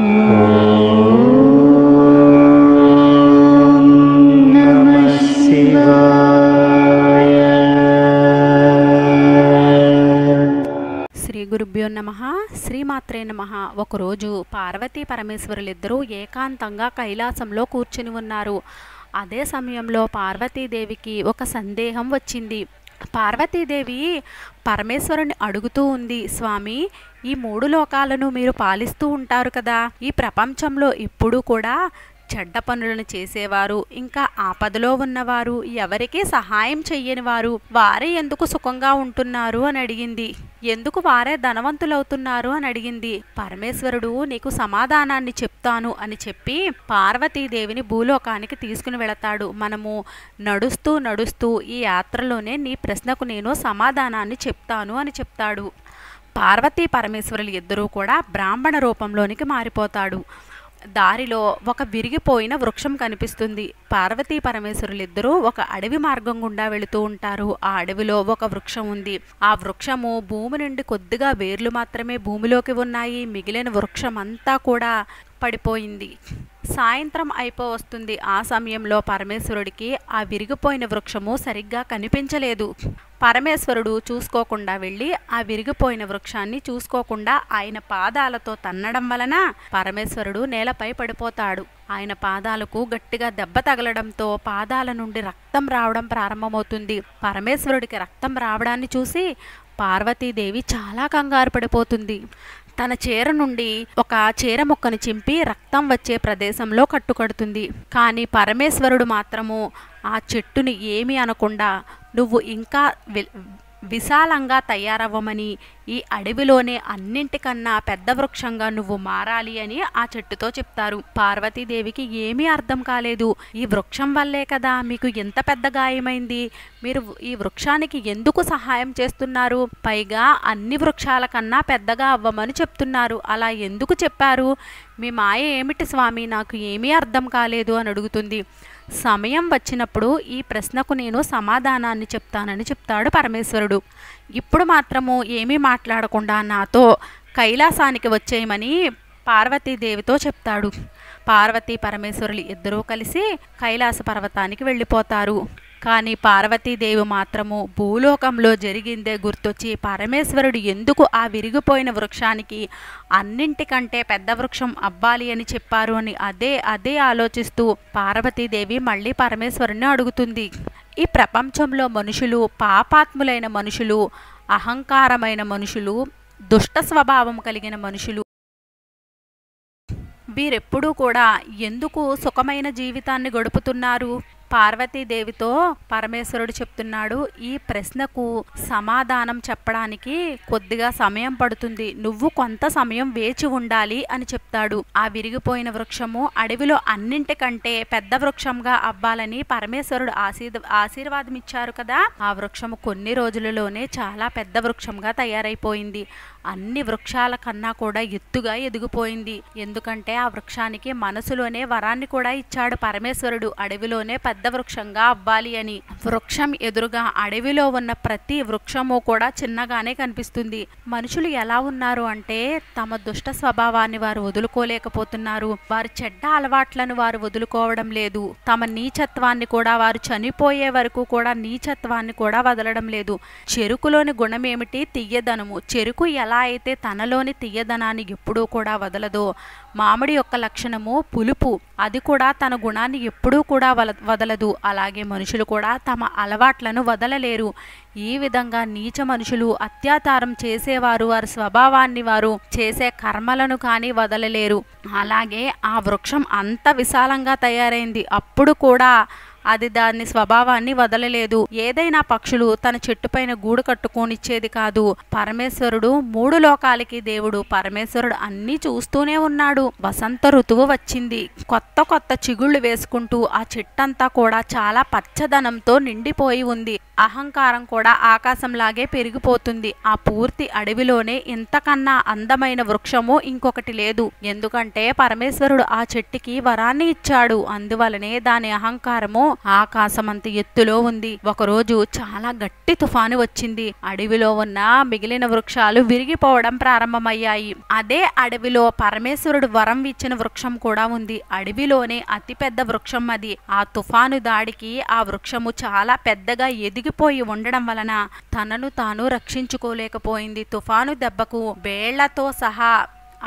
గురుభ్యో శ్రీమాత్రే నమ ఒకరోజు పార్వతీ పరమేశ్వరులిద్దరూ ఏకాంతంగా కైలాసంలో కూర్చుని ఉన్నారు అదే సమయంలో పార్వతీదేవికి ఒక సందేహం వచ్చింది పార్వతీదేవి పరమేశ్వరుని అడుగుతూ ఉంది స్వామి ఈ మూడు లోకాలను మీరు పాలిస్తూ ఉంటారు కదా ఈ ప్రపంచంలో ఇప్పుడు కూడా చెడ్డ పనులను చేసేవారు ఇంకా ఆపదలో ఉన్నవారు ఎవరికీ సహాయం చెయ్యని వారు వారే ఎందుకు సుఖంగా ఉంటున్నారు అని అడిగింది ఎందుకు వారే ధనవంతులవుతున్నారు అని అడిగింది పరమేశ్వరుడు నీకు సమాధానాన్ని చెప్తాను అని చెప్పి పార్వతీదేవిని భూలోకానికి తీసుకుని వెళతాడు మనము నడుస్తూ నడుస్తూ ఈ యాత్రలోనే నీ ప్రశ్నకు నేను సమాధానాన్ని చెప్తాను అని చెప్తాడు పార్వతీ పరమేశ్వరులు ఇద్దరూ కూడా బ్రాహ్మణ రూపంలోనికి మారిపోతాడు దారిలో ఒక విరిగిపోయిన వృక్షం కనిపిస్తుంది పార్వతీ పరమేశ్వరులిద్దరూ ఒక అడవి మార్గం గుండా వెళుతూ ఉంటారు ఆ అడవిలో ఒక వృక్షం ఉంది ఆ వృక్షము భూమి నుండి కొద్దిగా వేర్లు మాత్రమే భూమిలోకి ఉన్నాయి మిగిలిన వృక్షం అంతా కూడా పడిపోయింది సాయంత్రం అయిపోవస్తుంది ఆ సమయంలో పరమేశ్వరుడికి ఆ విరిగిపోయిన వృక్షము సరిగ్గా కనిపించలేదు పరమేశ్వరుడు చూసుకోకుండా వెళ్ళి ఆ విరిగిపోయిన వృక్షాన్ని చూసుకోకుండా ఆయన పాదాలతో తన్నడం వలన పరమేశ్వరుడు నేలపై పడిపోతాడు ఆయన పాదాలకు గట్టిగా దెబ్బ తగలడంతో పాదాల నుండి రక్తం రావడం ప్రారంభమవుతుంది పరమేశ్వరుడికి రక్తం రావడాన్ని చూసి పార్వతీదేవి చాలా కంగారు పడిపోతుంది తన చీర నుండి ఒక చీర మొక్కను చింపి రక్తం వచ్చే ప్రదేశంలో కట్టుకడుతుంది కానీ పరమేశ్వరుడు మాత్రము ఆ చెట్టుని ఏమీ అనకుండా నువ్వు ఇంకా విశాలంగా తయారవ్వమని ఈ అడవిలోనే అన్నింటికన్నా పెద్ద వృక్షంగా నువ్వు మారాలి అని ఆ చెట్టుతో చెప్తారు పార్వతీదేవికి ఏమీ అర్థం కాలేదు ఈ వృక్షం వల్లే కదా మీకు ఇంత పెద్ద గాయమైంది మీరు ఈ వృక్షానికి ఎందుకు సహాయం చేస్తున్నారు పైగా అన్ని వృక్షాల కన్నా పెద్దగా అవ్వమని చెప్తున్నారు అలా ఎందుకు చెప్పారు మీ మాయ ఏమిటి స్వామి నాకు ఏమీ అర్థం కాలేదు అని అడుగుతుంది సమయం వచ్చినప్పుడు ఈ ప్రశ్నకు నేను సమాధానాన్ని చెప్తానని చెప్తాడు పరమేశ్వరుడు ఇప్పుడు మాత్రము ఏమీ మాట్లాడకుండా నాతో కైలాసానికి వచ్చేయమని పార్వతీదేవితో చెప్తాడు పార్వతీ పరమేశ్వరులు ఇద్దరూ కలిసి కైలాస పర్వతానికి వెళ్ళిపోతారు కానీ పార్వతీదేవి మాత్రము భూలోకంలో జరిగిందే గుర్తొచ్చి పరమేశ్వరుడు ఎందుకు ఆ విరిగిపోయిన వృక్షానికి అన్నింటికంటే పెద్ద వృక్షం అవ్వాలి అని చెప్పారు అని అదే అదే ఆలోచిస్తూ పార్వతీదేవి మళ్ళీ పరమేశ్వరుని అడుగుతుంది ఈ ప్రపంచంలో మనుషులు పాపాత్ములైన మనుషులు అహంకారమైన మనుషులు దుష్ట స్వభావం కలిగిన మనుషులు వీరెప్పుడూ కూడా ఎందుకు సుఖమైన జీవితాన్ని గడుపుతున్నారు పార్వతీదేవితో పరమేశ్వరుడు చెప్తున్నాడు ఈ ప్రశ్నకు సమాధానం చెప్పడానికి కొద్దిగా సమయం పడుతుంది నువ్వు కొంత సమయం వేచి ఉండాలి అని చెప్తాడు ఆ విరిగిపోయిన వృక్షము అడవిలో అన్నింటికంటే పెద్ద వృక్షంగా అవ్వాలని పరమేశ్వరుడు ఆశీర్ ఆశీర్వాదం ఇచ్చారు కదా ఆ వృక్షము కొన్ని రోజులలోనే చాలా పెద్ద వృక్షంగా తయారైపోయింది అన్ని వృక్షాల కన్నా కూడా ఎత్తుగా ఎదిగిపోయింది ఎందుకంటే ఆ వృక్షానికి మనసులోనే వరాన్ని కూడా ఇచ్చాడు పరమేశ్వరుడు అడవిలోనే పెద్ద వృక్షంగా అవ్వాలి అని వృక్షం ఎదురుగా అడవిలో ఉన్న ప్రతి వృక్షము కూడా చిన్నగానే కనిపిస్తుంది మనుషులు ఎలా ఉన్నారు అంటే తమ దుష్ట స్వభావాన్ని వారు వదులుకోలేకపోతున్నారు వారి చెడ్డ అలవాట్లను వారు వదులుకోవడం లేదు తమ నీచత్వాన్ని కూడా వారు చనిపోయే వరకు కూడా నీచత్వాన్ని కూడా వదలడం లేదు చెరుకులోని గుణం ఏమిటి తీయదనము చెరుకు ఎలా ఎలా అయితే తనలోని తీయదనాన్ని ఎప్పుడూ కూడా వదలదో మామిడి యొక్క లక్షణము పులుపు అది కూడా తన గుణాన్ని ఎప్పుడూ కూడా వదలదు అలాగే మనుషులు కూడా తమ అలవాట్లను వదలలేరు ఈ విధంగా నీచ మనుషులు అత్యాచారం చేసేవారు వారి స్వభావాన్ని వారు చేసే కర్మలను కానీ వదలలేరు అలాగే ఆ వృక్షం అంత విశాలంగా తయారైంది అప్పుడు కూడా అది దాని స్వభావాన్ని వదలలేదు ఏదైనా పక్షులు తన చెట్టుపైన గూడు కట్టుకోనిచ్చేది కాదు పరమేశ్వరుడు మూడు లోకాలకి దేవుడు పరమేశ్వరుడు అన్నీ చూస్తూనే ఉన్నాడు వసంత ఋతువు వచ్చింది కొత్త కొత్త చిగుళ్ళు వేసుకుంటూ ఆ చెట్టంతా కూడా చాలా పచ్చదనంతో నిండిపోయి ఉంది అహంకారం కూడా కూడా ఆకాశంలాగే పెరిగిపోతుంది ఆ పూర్తి అడవిలోనే ఇంతకన్నా అందమైన వృక్షము ఇంకొకటి లేదు ఎందుకంటే పరమేశ్వరుడు ఆ చెట్టుకి వరాన్ని ఇచ్చాడు అందువలనే దాని అహంకారము ఆకాశమంత ఎత్తులో ఉంది ఒకరోజు చాలా గట్టి తుఫాను వచ్చింది అడవిలో ఉన్న మిగిలిన వృక్షాలు విరిగిపోవడం ప్రారంభమయ్యాయి అదే అడవిలో పరమేశ్వరుడు వరం ఇచ్చిన వృక్షం కూడా ఉంది అడవిలోనే అతిపెద్ద వృక్షం అది ఆ తుఫాను దాడికి ఆ వృక్షము చాలా పెద్దగా ఎదిగిపోయి ఉండడం వల్ల వలన తనను తాను రక్షించుకోలేకపోయింది తుఫాను దెబ్బకు వేళ్లతో సహా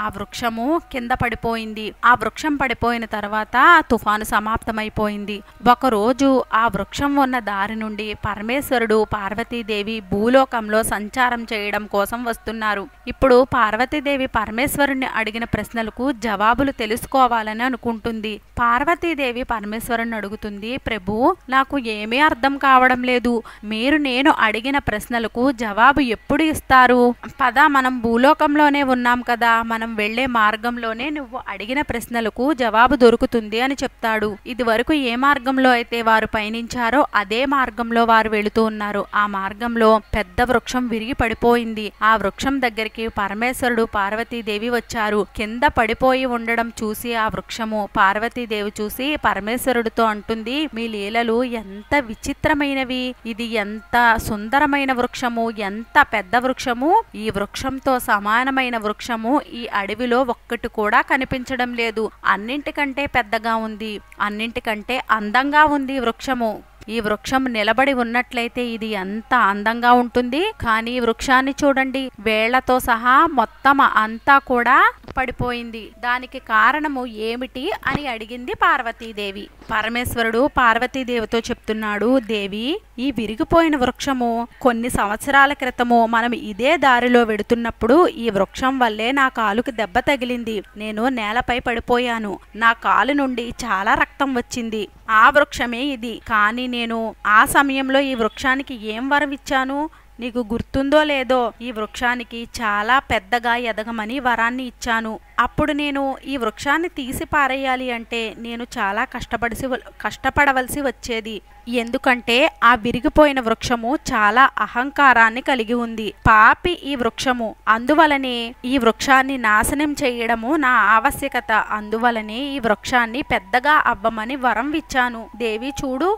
ఆ వృక్షము కింద పడిపోయింది ఆ వృక్షం పడిపోయిన తర్వాత తుఫాను సమాప్తమైపోయింది ఒకరోజు ఆ వృక్షం ఉన్న దారి నుండి పరమేశ్వరుడు పార్వతీదేవి భూలోకంలో సంచారం చేయడం కోసం వస్తున్నారు ఇప్పుడు పార్వతీదేవి పరమేశ్వరుణ్ణి అడిగిన ప్రశ్నలకు జవాబులు తెలుసుకోవాలని అనుకుంటుంది పార్వతీదేవి పరమేశ్వరుణ్ణి అడుగుతుంది ప్రభు నాకు ఏమీ అర్థం కావడం లేదు మీరు నేను అడిగిన ప్రశ్నలకు జవాబు ఎప్పుడు ఇస్తారు పద మనం భూలోకంలోనే ఉన్నాం కదా మనం మనం వెళ్లే మార్గంలోనే నువ్వు అడిగిన ప్రశ్నలకు జవాబు దొరుకుతుంది అని చెప్తాడు ఇది వరకు ఏ మార్గంలో అయితే వారు పయనించారో అదే మార్గంలో వారు వెళుతూ ఉన్నారు ఆ మార్గంలో పెద్ద వృక్షం విరిగి పడిపోయింది ఆ వృక్షం దగ్గరికి పరమేశ్వరుడు పార్వతీదేవి వచ్చారు కింద పడిపోయి ఉండడం చూసి ఆ వృక్షము పార్వతీదేవి చూసి పరమేశ్వరుడితో అంటుంది మీ లీలలు ఎంత విచిత్రమైనవి ఇది ఎంత సుందరమైన వృక్షము ఎంత పెద్ద వృక్షము ఈ వృక్షంతో సమానమైన వృక్షము ఈ అడవిలో ఒక్కటి కూడా కనిపించడం లేదు అన్నింటికంటే పెద్దగా ఉంది అన్నింటికంటే అందంగా ఉంది వృక్షము ఈ వృక్షం నిలబడి ఉన్నట్లయితే ఇది ఎంత అందంగా ఉంటుంది కానీ వృక్షాన్ని చూడండి వేళ్లతో సహా మొత్తం అంతా కూడా పడిపోయింది దానికి కారణము ఏమిటి అని అడిగింది పార్వతీదేవి పరమేశ్వరుడు పార్వతీదేవితో చెప్తున్నాడు దేవి ఈ విరిగిపోయిన వృక్షము కొన్ని సంవత్సరాల క్రితము మనం ఇదే దారిలో వెడుతున్నప్పుడు ఈ వృక్షం వల్లే నా కాలుకి దెబ్బ తగిలింది నేను నేలపై పడిపోయాను నా కాలు నుండి చాలా రక్తం వచ్చింది ఆ వృక్షమే ఇది కానీ నేను ఆ సమయంలో ఈ వృక్షానికి ఏం వరం ఇచ్చాను నీకు గుర్తుందో లేదో ఈ వృక్షానికి చాలా పెద్దగా ఎదగమని వరాన్ని ఇచ్చాను అప్పుడు నేను ఈ వృక్షాన్ని తీసి పారేయాలి అంటే నేను చాలా కష్టపడి కష్టపడవలసి వచ్చేది ఎందుకంటే ఆ విరిగిపోయిన వృక్షము చాలా అహంకారాన్ని కలిగి ఉంది పాపి ఈ వృక్షము అందువలనే ఈ వృక్షాన్ని నాశనం చేయడము నా ఆవశ్యకత అందువలనే ఈ వృక్షాన్ని పెద్దగా అవ్వమని వరం ఇచ్చాను దేవి చూడు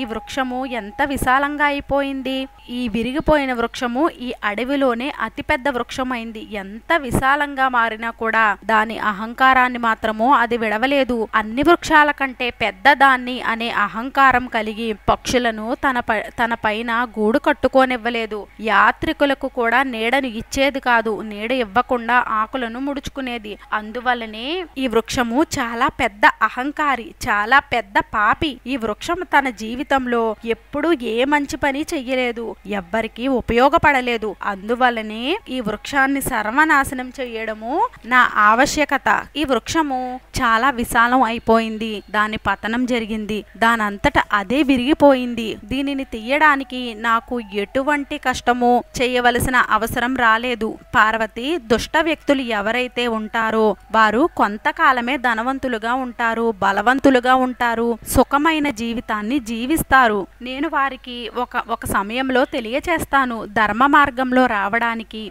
ఈ వృక్షము ఎంత విశాలంగా అయిపోయింది ఈ విరిగిపోయిన వృక్షము ఈ అడవిలోనే అతిపెద్ద వృక్షమైంది ఎంత విశాలంగా మారినా కూడా దాని అహంకారాన్ని మాత్రము అది విడవలేదు అన్ని వృక్షాల కంటే పెద్ద దాన్ని అనే అహంకారం కలిగి పక్షులను తన తన పైన గూడు కట్టుకోనివ్వలేదు యాత్రికులకు కూడా నీడను ఇచ్చేది కాదు నీడ ఇవ్వకుండా ఆకులను ముడుచుకునేది అందువల్లనే ఈ వృక్షము చాలా పెద్ద అహంకారి చాలా పెద్ద పాపి ఈ వృక్షం తన జీవితంలో ఎప్పుడూ ఏ మంచి పని చెయ్యలేదు ఎవ్వరికీ ఉపయోగపడలేదు అందువలనే ఈ వృక్షాన్ని సర్వనాశనం చేయడము నా ఆవశ్యకత ఈ వృక్షము చాలా విశాలం అయిపోయింది దాని పతనం జరిగింది దానంతట అదే విరిగిపోయింది దీనిని తీయడానికి నాకు ఎటువంటి కష్టము చేయవలసిన అవసరం రాలేదు పార్వతి దుష్ట వ్యక్తులు ఎవరైతే ఉంటారో వారు కొంతకాలమే ధనవంతులుగా ఉంటారు బలవంతులుగా ఉంటారు సుఖమైన జీవితాన్ని జీవిస్తారు నేను వారికి ఒక ఒక సమయంలో తెలియచేస్తాను ధర్మ మార్గంలో రావడానికి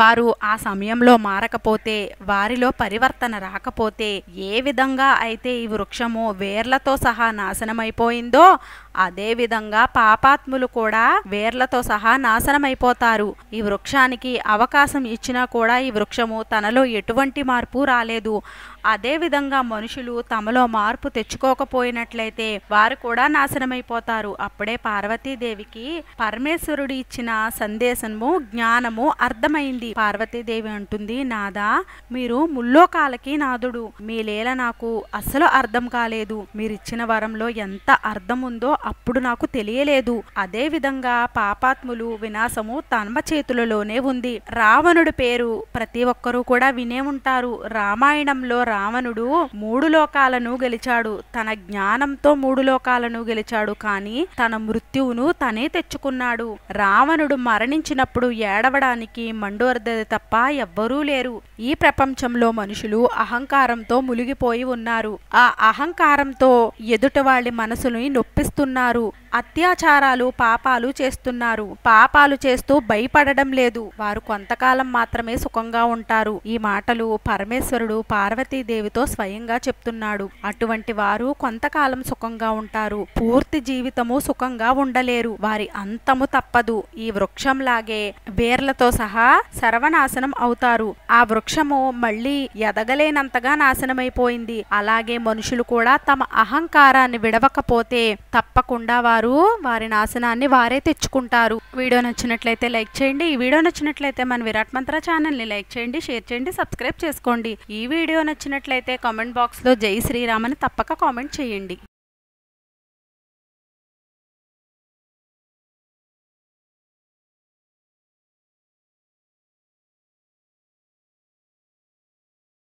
వారు ఆ సమయంలో మారకపోతే వారిలో పరివర్తన రాకపోతే ఏ విధంగా అయితే ఈ వృక్షము వేర్లతో సహా నాశనమైపోయిందో అదేవిధంగా పాపాత్ములు కూడా వేర్లతో సహా నాశనమైపోతారు ఈ వృక్షానికి అవకాశం ఇచ్చినా కూడా ఈ వృక్షము తనలో ఎటువంటి మార్పు రాలేదు అదేవిధంగా మనుషులు తమలో మార్పు తెచ్చుకోకపోయినట్లయితే వారు కూడా నాశనమైపోతారు అప్పుడే పార్వతీదేవికి పరమేశ్వరుడు ఇచ్చిన సందేశము జ్ఞానము అర్థమైంది పార్వతీదేవి అంటుంది నాదా మీరు ముల్లోకాలకి నాదుడు మీ లీల నాకు అస్సలు అర్థం కాలేదు మీరిచ్చిన వరంలో ఎంత అర్థం ఉందో అప్పుడు నాకు తెలియలేదు అదేవిధంగా పాపాత్ములు వినాశము తన్మ చేతులలోనే ఉంది రావణుడు పేరు ప్రతి ఒక్కరూ కూడా వినే ఉంటారు రామాయణంలో రావణుడు మూడు లోకాలను గెలిచాడు తన జ్ఞానంతో మూడు లోకాలను గెలిచాడు కానీ తన మృత్యువును తనే తెచ్చుకున్నాడు రావణుడు మరణించినప్పుడు ఏడవడానికి మండోర్దది తప్ప ఎవ్వరూ లేరు ఈ ప్రపంచంలో మనుషులు అహంకారంతో ములిగిపోయి ఉన్నారు ఆ అహంకారంతో ఎదుట వాళ్ళ మనసుని నొప్పిస్తున్నారు ఉన్నారు అత్యాచారాలు పాపాలు చేస్తున్నారు పాపాలు చేస్తూ భయపడడం లేదు వారు కొంతకాలం మాత్రమే సుఖంగా ఉంటారు ఈ మాటలు పరమేశ్వరుడు పార్వతీదేవితో స్వయంగా చెప్తున్నాడు అటువంటి వారు కొంతకాలం సుఖంగా ఉంటారు పూర్తి జీవితము సుఖంగా ఉండలేరు వారి అంతము తప్పదు ఈ వృక్షంలాగే వేర్లతో సహా సర్వనాశనం అవుతారు ఆ వృక్షము మళ్ళీ ఎదగలేనంతగా నాశనమైపోయింది అలాగే మనుషులు కూడా తమ అహంకారాన్ని విడవకపోతే తప్పకుండా వారు ఉంటారు వారి నాశనాన్ని వారే తెచ్చుకుంటారు వీడియో నచ్చినట్లయితే లైక్ చేయండి ఈ వీడియో నచ్చినట్లయితే మన విరాట్ మంత్ర ఛానల్ని లైక్ చేయండి షేర్ చేయండి సబ్స్క్రైబ్ చేసుకోండి ఈ వీడియో నచ్చినట్లయితే కామెంట్ బాక్స్లో జై శ్రీరామ్ తప్పక కామెంట్ చేయండి